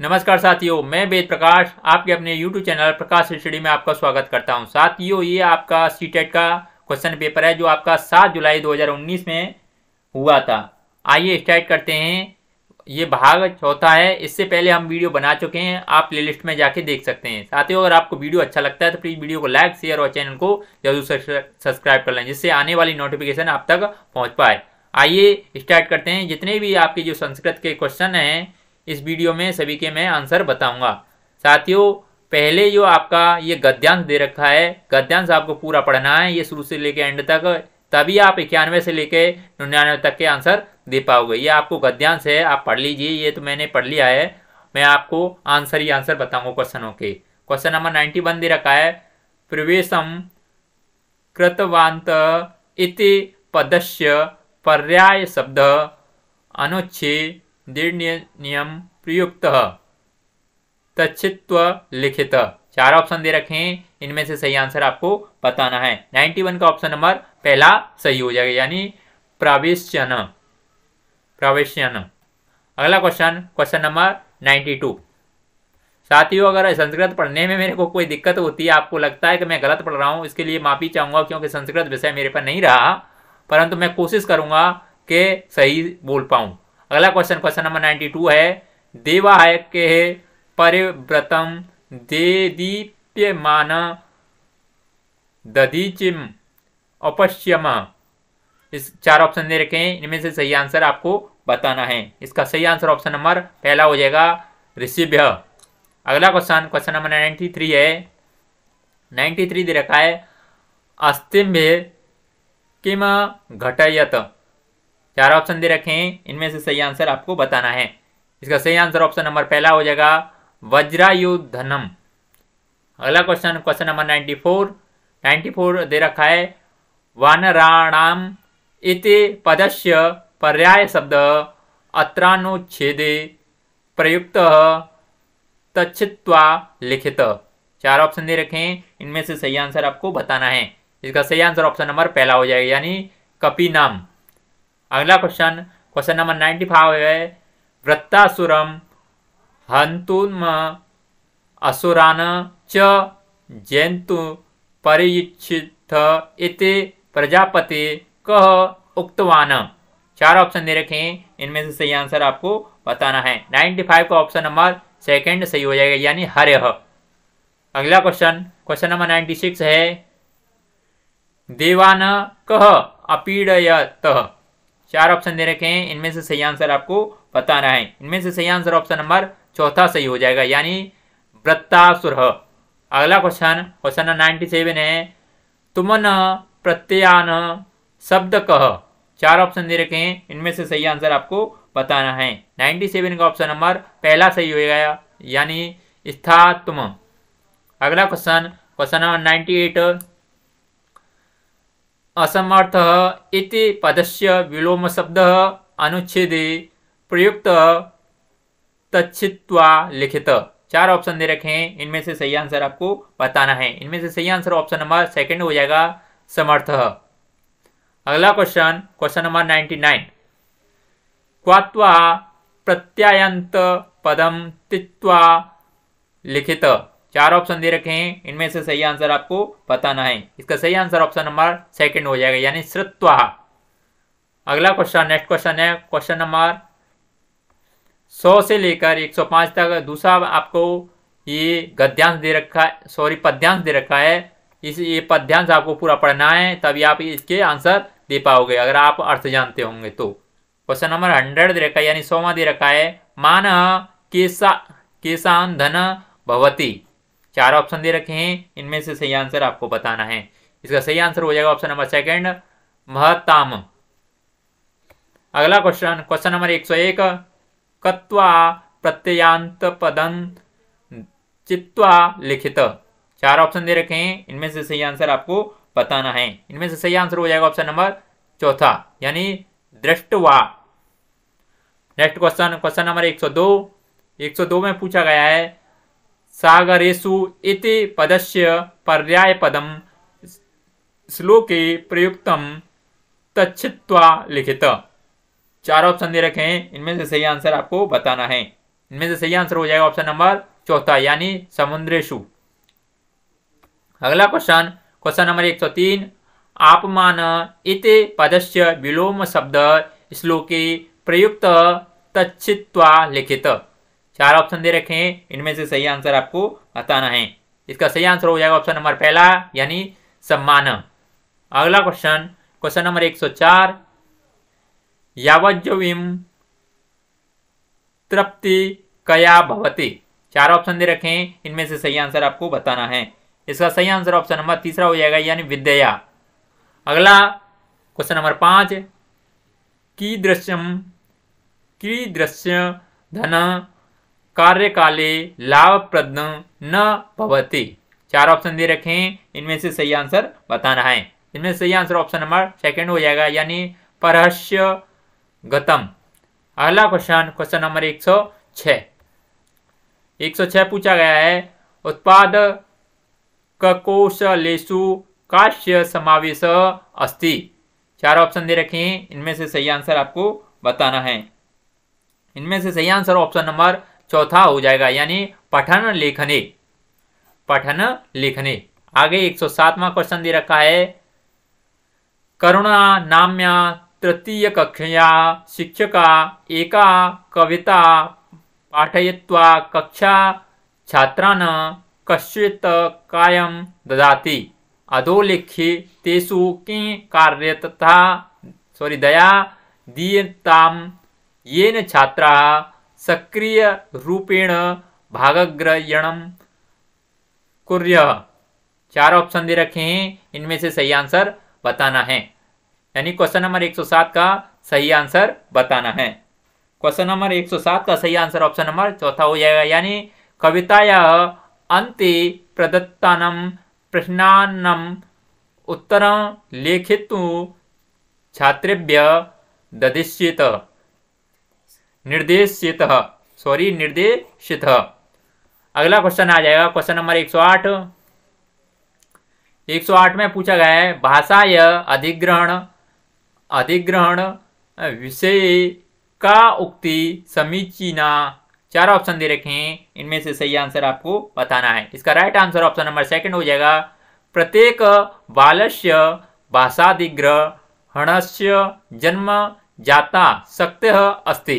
नमस्कार साथियों मैं वेद प्रकाश आपके अपने YouTube चैनल प्रकाश स्टडी में आपका स्वागत करता हूं साथियों ये आपका सी e का क्वेश्चन पेपर है जो आपका 7 जुलाई 2019 में हुआ था आइए स्टार्ट करते हैं ये भाग चौथा है इससे पहले हम वीडियो बना चुके हैं आप लिस्ट में जाके देख सकते हैं साथियों अगर आपको वीडियो अच्छा लगता है तो प्लीज़ वीडियो को लाइक शेयर और चैनल को जरूर सब्सक्राइब कर लें जिससे आने वाली नोटिफिकेशन आप तक पहुँच पाए आइए स्टार्ट करते हैं जितने भी आपके जो संस्कृत के क्वेश्चन हैं इस वीडियो में सभी के मैं आंसर बताऊंगा साथियों पहले जो आपका ये गद्यांश दे रखा है गद्यांश आपको पूरा पढ़ना है ये शुरू से लेके एंड तक तभी आप इक्यानवे से लेके निन्यानवे तक के आंसर दे पाओगे ये आपको गद्यांश है आप पढ़ लीजिए ये तो मैंने पढ़ लिया है मैं आपको आंसर ही आंसर बताऊंगा क्वेश्चनों के क्वेश्चन नंबर नाइन्टी वन दे रखा है प्रवेशम कृतवांत इति पदस्य पर्याय शब्द अनुच्छेद नियम प्रयुक्त तच्छित्व लिखित चार ऑप्शन दे रखे हैं इनमें से सही आंसर आपको बताना है 91 का ऑप्शन नंबर पहला सही हो जाएगा यानी प्रवेशन प्रवेशन अगला क्वेश्चन क्वेश्चन नंबर 92 साथियों अगर संस्कृत पढ़ने में मेरे को कोई दिक्कत होती है आपको लगता है कि मैं गलत पढ़ रहा हूँ इसके लिए माफ़ी चाहूंगा क्योंकि संस्कृत विषय मेरे पर नहीं रहा परंतु मैं कोशिश करूँगा कि सही बोल पाऊँ अगला question question number ninety two है देवाहय के परिव्रतम देदीप्यमान दधीचिम अपश्यम इस चार ऑप्शन दे रखे हैं इनमें से सही आंसर आपको बताना है इसका सही आंसर ऑप्शन नंबर पहला हो जाएगा ऋषिभ्य अगला question question number ninety three है नाइन्टी थ्री दे रखा है अस्तिम्भ किम घटयत चार ऑप्शन दे रखे हैं इनमें से सही आंसर आपको बताना है इसका सही आंसर ऑप्शन नंबर पहला हो जाएगा वज्रायुधनम अगला question question number ninety four ninety four दे रखा है वानराणाम इति पदस्य पर्याय शब्द अत्रानुच्छेद प्रयुक्त तच्छित्वा लिखित चार ऑप्शन दे रखे हैं इनमें से सही आंसर आपको बताना है इसका सही आंसर ऑप्शन नंबर पहला हो जाएगा यानी कपी नाम अगला question question number ninety five है वृत्तासुरम हंतुम असुरान च जैंतु परिच्छित इति प्रजापति कह उक्तवान चार ऑप्शन दे रखे हैं इनमें से सही आंसर आपको बताना है नाइन्टी फाइव का ऑप्शन नंबर सेकंड सही हो जाएगा यानी हरे अगला question question number ninety six है देवान कह अपीडयत चार ऑप्शन दे रखे हैं इनमें से सही आंसर आपको बताना है इनमें से सही आंसर ऑप्शन नंबर चौथा सही हो जाएगा यानी वृत्तासुर अगला क्वेश्चन क्वेश्चन नाइन्टी सेवन है तुमन प्रत्यान शब्द कह चार ऑप्शन दे रखे हैं इनमें से सही आंसर आपको बताना है नाइन्टी सेवन का ऑप्शन नंबर पहला सही हो गया यानी स्था तुम अगला question question number ninety eight असमर्थ इति पदस्य शब्द अनुच्छेद प्रयुक्त तच्छित्वा लिखित चार ऑप्शन दे रखे हैं इनमें से सही आंसर आपको बताना है इनमें से सही आंसर ऑप्शन नंबर सेकंड हो जाएगा समर्थ अगला question question number ninety nine क्वात्वा प्रत्यायंत पदम तित्वा लिखित चार ऑप्शन दे रखे हैं इनमें से सही आंसर आपको बताना है इसका सही आंसर ऑप्शन नंबर सेकंड हो जाएगा यानी श्रुत्वा अगला क्वेश्चन नेक्स्ट क्वेश्चन है क्वेश्चन नंबर सौ से लेकर एक सौ तक दूसरा आपको ये गद्यांश दे रखा है सॉरी पद्यांश दे रखा है इस ये पद्यांश आपको पूरा पढ़ना है तभी आप इसके आंसर दे पाओगे अगर आप अर्थ जानते होंगे तो क्वेश्चन नंबर हंड्रेड दे रखा है यानी सौवा दे रखा है मान केसा केसान धन भवती चार ऑप्शन दे रखे हैं इनमें से सही आंसर आपको बताना है इसका सही आंसर हो जाएगा ऑप्शन नंबर सेकेंड महताम अगला क्वेश्चन क्वेश्चन नंबर एक सौ एक कत्वा प्रत्यंत पदं चित्वा लिखित चार ऑप्शन दे रखे हैं इनमें से सही आंसर आपको बताना है इनमें से सही आंसर हो जाएगा ऑप्शन नंबर चौथा यानी दृष्टवा नेक्स्ट क्वेश्चन क्वेश्चन नंबर 102 102 में पूछा गया है सागरेशु इति पदस्य पदम श्लोके प्रयुक्त तछित्वा लिखित चार ऑप्शन दे रखे हैं इनमें से सही आंसर आपको बताना है इनमें से सही आंसर हो जाएगा ऑप्शन नंबर चौथा यानी समुद्रेशु अगला क्वेश्चन क्वेश्चन नंबर एक सौ तीन आपमान इत पदस्य विलोम शब्द श्लोके प्रयुक्त तछित्वा लिखित चार ऑप्शन दे रखे हैं इनमें से सही आंसर आपको बताना है इसका सही आंसर हो जाएगा ऑप्शन नंबर पहला यानी सम्मान अगला क्वेश्चन क्वेश्चन नंबर 104 यावज्जवीम तृप्ति कया भवती चार ऑप्शन दे रखे हैं इनमें से सही आंसर आपको बताना है इसका सही आंसर ऑप्शन नंबर तीसरा हो जाएगा यानी विद्या अगला क्वेश्चन नंबर पाँच की दृश्यम की दृश्य धन कार्यकाले लाभप्रद न भवती चार ऑप्शन दे रखे हैं इनमें से सही आंसर बताना है इनमें सही आंसर ऑप्शन नंबर सेकंड हो जाएगा यानी परहस्य गतम अगला क्वेश्चन क्वेश्चन नंबर एक सौ पूछा गया है उत्पाद ककोशलेशु काश्य समावेश अस्ति चार ऑप्शन दे रखे हैं इनमें से सही आंसर आपको बताना है इनमें से सही आंसर ऑप्शन नंबर चौथा हो जाएगा यानी पठन लेखने पठन लेखने आगे एक सौ सातवां क्वेश्चन दे रखा है करुणा नाम्या तृतीय कक्षया शिक्षका एका कविता पाठयत्वा कक्षा छात्रान कश्चित कायम ददाति अधोलिखी तेसु कि कार्य तथा सॉरी दया दीयताम येन छात्रा सक्रियरूपेण भागग्रहण कुर्य चार ऑप्शन दे रखे हैं इनमें से सही आंसर बताना है यानी क्वेश्चन नंबर 107 का सही आंसर बताना है क्वेश्चन नंबर 107 का सही आंसर ऑप्शन नंबर चौथा हो जाएगा यानी कविताया अंत प्रदत्तानम प्रश्नानम उत्तर लेखित छात्रेभ्य दधिश्चित निर्देशित सॉरी निर्देशित अगला क्वेश्चन आ जाएगा क्वेश्चन नंबर एक सौ आठ एक सौ आठ में पूछा गया है या अधिग्रहण अधिग्रहण विषय का उक्ति समीचीना चार ऑप्शन दे रखे हैं इनमें से सही आंसर आपको बताना है इसका right answer option number second हो जाएगा प्रत्येक बालस्य भाषाधिग्रहणस्य जन्म जाता सत्य अस्ति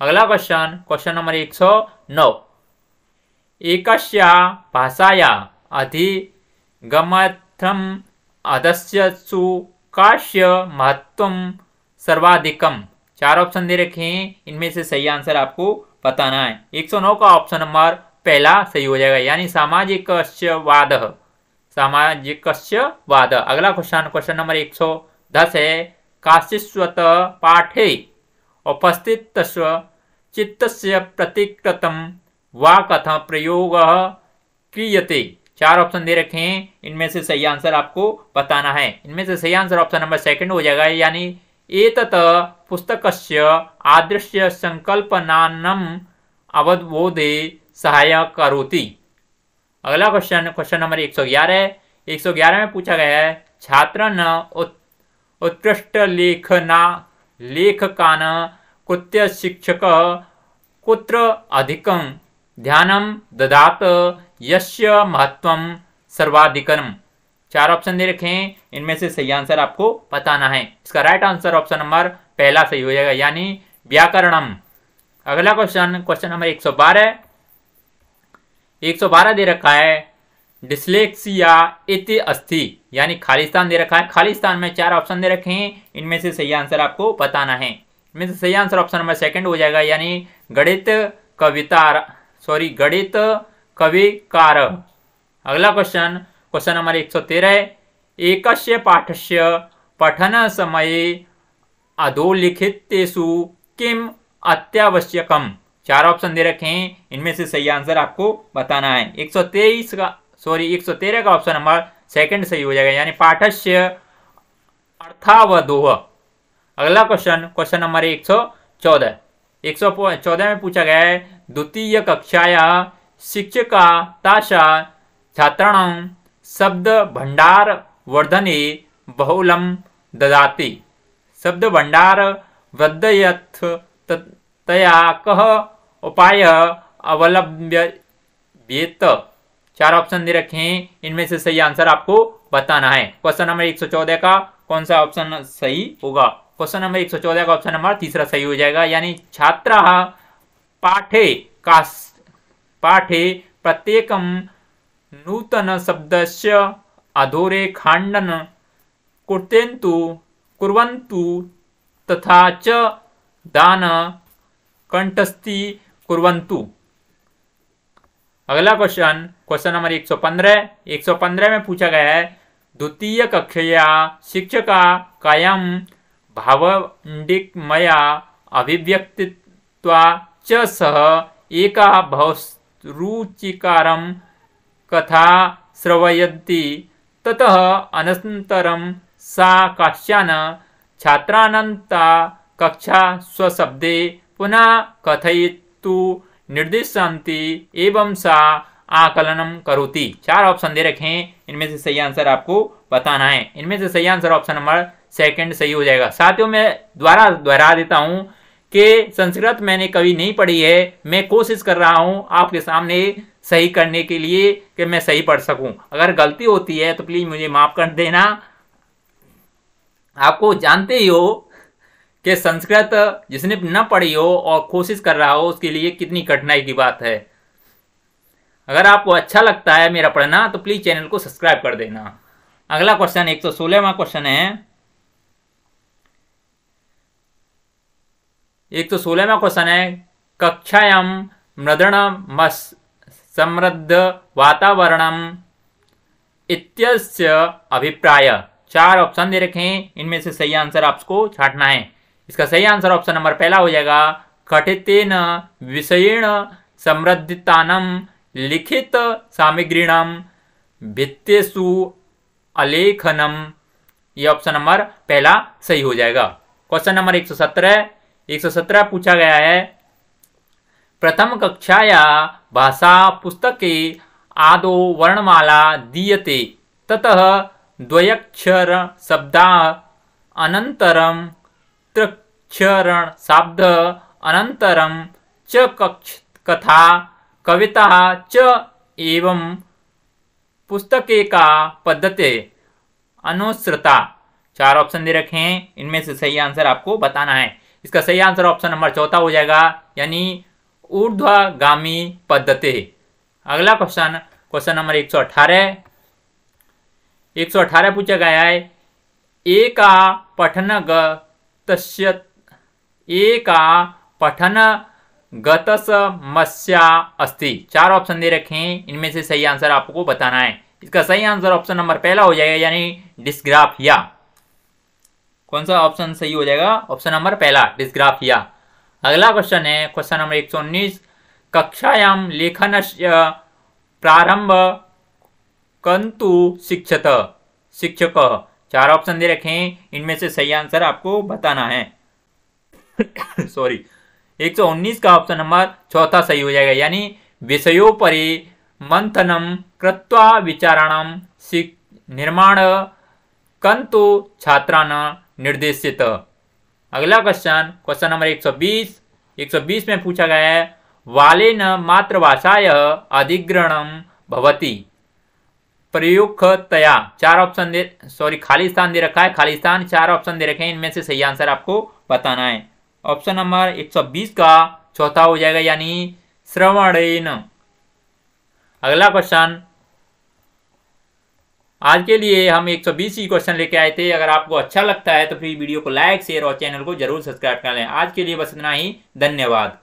अगला क्वेश्चन क्वेश्चन नंबर एक सौ नौ एक भाषाया अधिगमर्थम अदस्यु काश्य महत्व सर्वाधिकम चार ऑप्शन दे रखे हैं इनमें से सही आंसर आपको बताना है 109 का ऑप्शन नंबर पहला सही हो जाएगा यानी सामाजिक वाद सामाजिक वाद अगला क्वेश्चन क्वेश्चन नंबर 110 है काशिस्वत पाठे उपस्थित चित्त प्रतिकृत व कथा प्रयोग क्रियते चार ऑप्शन दे रखे हैं इनमें से सही आंसर आपको बताना है इनमें से सही आंसर ऑप्शन नंबर सेकंड हो जाएगा यानी एतत पुस्तक आदृश संकल्पनानम अवबोधे सहाय करोती अगला क्वेश्चन क्वेश्चन नंबर एक सौ ग्यारह एक सौ ग्यारह में पूछा गया है छात्र न उत्कृष्ट लेखना लेखकान कुत्य शिक्षक कुत्र अधिकं ध्यानं ददात यस्य महत्वम सर्वाधिकम चार ऑप्शन दे रखे हैं इनमें से सही आंसर आपको बताना है इसका राइट आंसर ऑप्शन नंबर पहला सही हो जाएगा यानी व्याकरणम अगला क्वेश्चन क्वेश्चन नंबर 112 112 दे रखा है डिस्लेक्सिया इति अस्थि यानी खालिस्तान दे रखा है खालिस्तान में चार ऑप्शन दे रखे हैं इनमें से सही आंसर आपको बताना है मीन्स सही आंसर ऑप्शन नंबर सेकंड हो जाएगा यानी गणित कविता सॉरी गणित कविकार अगला क्वेश्चन क्वेश्चन नंबर एक सौ तेरह एक पाठस्य पठन समय अधोलिखितेषु किम अत्यावश्यकम चार ऑप्शन दे रखे हैं इनमें से सही आंसर आपको बताना है एक सौ तेईस का सॉरी एक सौ तेरह का ऑप्शन नंबर सेकंड सही हो जाएगा यानी पाठस्य अर्थावधोह अगला क्वेश्चन क्वेश्चन नंबर एक सौ चौदह एक सौ चौदह में पूछा गया है द्वितीय कक्षाया शिक्षिका ताशा छात्राण शब्द भंडार वर्धने बहुलम ददाती शब्द भंडार वृद्धयथ तया कह उपाय अवलंब्येत चार ऑप्शन दे रखे हैं इनमें से सही आंसर आपको बताना है क्वेश्चन नंबर 114 का कौन सा ऑप्शन सही होगा क्वेश्चन नंबर एक सौ चौदह का ऑप्शन नंबर तीसरा सही हो जाएगा यानी छात्र पाठे का पाठे प्रत्येक नूतन से अधोरे खंडन कुर्तेन्तु कुर्वन्तु तथा च दान कंठस्थी कुरंतु अगला क्वेश्चन क्वेश्चन नंबर 115 115 में पूछा गया है द्वितीय कक्षा शिक्षका कायम भावण्डिकमया अभिव्यक्तित्वा अभिव्यक्ति सह एक भवरुचिकारं कथा श्रवयती ततः अनतर सा काश्चन छात्रानन्ता कक्षा स्वशब्दे पुनः कथयितु निर्दिशांति एवं सा आकलन करोती चार ऑप्शन दे रखे हैं इनमें से सही आंसर आपको बताना है इनमें से सही आंसर ऑप्शन नंबर सेकंड सही हो जाएगा साथियों मैं द्वारा दोहरा देता हूं कि संस्कृत मैंने कभी नहीं पढ़ी है मैं कोशिश कर रहा हूं आपके सामने सही करने के लिए कि मैं सही पढ़ सकूं अगर गलती होती है तो प्लीज़ मुझे माफ़ कर देना आपको जानते ही हो कि संस्कृत जिसने न पढ़ी हो और कोशिश कर रहा हो उसके लिए कितनी कठिनाई की बात है अगर आपको अच्छा लगता है मेरा पढ़ना तो प्लीज़ चैनल को सब्सक्राइब कर देना अगला क्वेश्चन एक सौ सोलहवा क्वेश्चन है एक तो सोलहवा क्वेश्चन है कक्षायाम मृदण समृद्ध वातावरणम इत्यस्य अभिप्राय चार ऑप्शन दे रखे हैं इनमें से सही आंसर आपको छाटना है इसका सही आंसर ऑप्शन नंबर पहला हो जाएगा कठित विषयण समृद्धितानम लिखित सामग्रीण भित्तेसु अलेखनम ये ऑप्शन नंबर पहला सही हो जाएगा क्वेश्चन नंबर 117 सत्रह 117 पूछा गया है प्रथम कक्षा या भाषा पुस्तके आदो वर्णमाला दीयते ततः द्वयक्षर शब्दा अनंतरम त्रक्षरण शब्द अनंतरम च कक्ष कथा कविता च एवं पुस्तके का पद्धति अनुसृता चार ऑप्शन दे रखे हैं इनमें से सही आंसर आपको बताना है इसका सही आंसर ऑप्शन नंबर चौथा हो जाएगा यानी ऊर्ध्वगामी पद्धति अगला क्वेश्चन क्वेश्चन नंबर एक सौ अठारह एक सौ अठारह पूछा गया है ए का पठन गत्य ए का पठन गतसमस्या अस्थि चार ऑप्शन दे रखे हैं इनमें से सही आंसर आपको बताना है इसका सही आंसर ऑप्शन नंबर पहला हो जाएगा यानी डिस्ग्राफिया कौन सा ऑप्शन सही हो जाएगा ऑप्शन नंबर पहला डिस्ग्राफिया अगला क्वेश्चन है क्वेश्चन नंबर एक सौ उन्नीस कक्षायाम लेखन प्रारंभ कंतु शिक्षत शिक्षक चार ऑप्शन दे रखे हैं इनमें से सही आंसर आपको बताना है सॉरी 119 का ऑप्शन नंबर चौथा सही हो जाएगा यानी विषयोपरि मंथनम कृत्वा विचारणम निर्माण कंतु छात्रान निर्देशित अगला क्वेश्चन क्वेश्चन नंबर 120 120 में पूछा गया है वाले न मातृभाषाय अधिग्रहण भवती प्रयुक्तया चार ऑप्शन दे सॉरी खाली स्थान दे रखा है खाली स्थान चार ऑप्शन दे रखे हैं इनमें से सही आंसर आपको बताना है ऑप्शन नंबर 120 का चौथा हो जाएगा यानी श्रवणेन अगला क्वेश्चन आज के लिए हम 120 ही क्वेश्चन लेके आए थे अगर आपको अच्छा लगता है तो फिर वीडियो को लाइक शेयर और चैनल को जरूर सब्सक्राइब कर लें आज के लिए बस इतना ही धन्यवाद